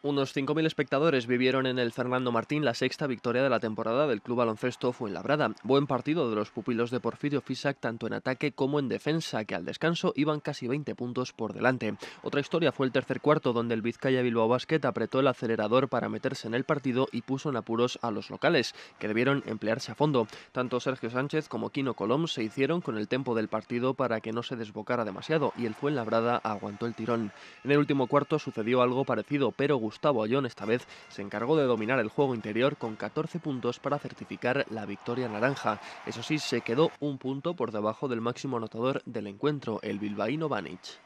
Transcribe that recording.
Unos 5.000 espectadores vivieron en el Fernando Martín la sexta victoria de la temporada del Club Baloncesto Fuenlabrada. Buen partido de los pupilos de Porfirio Fisac tanto en ataque como en defensa, que al descanso iban casi 20 puntos por delante. Otra historia fue el tercer cuarto, donde el Vizcaya Bilbao Basket apretó el acelerador para meterse en el partido y puso en apuros a los locales, que debieron emplearse a fondo. Tanto Sergio Sánchez como Kino Colom se hicieron con el tempo del partido para que no se desbocara demasiado y el Fuenlabrada aguantó el tirón. En el último cuarto sucedió algo parecido, pero Gustavo Ayón esta vez se encargó de dominar el juego interior con 14 puntos para certificar la victoria naranja. Eso sí, se quedó un punto por debajo del máximo anotador del encuentro, el bilbaíno Banich.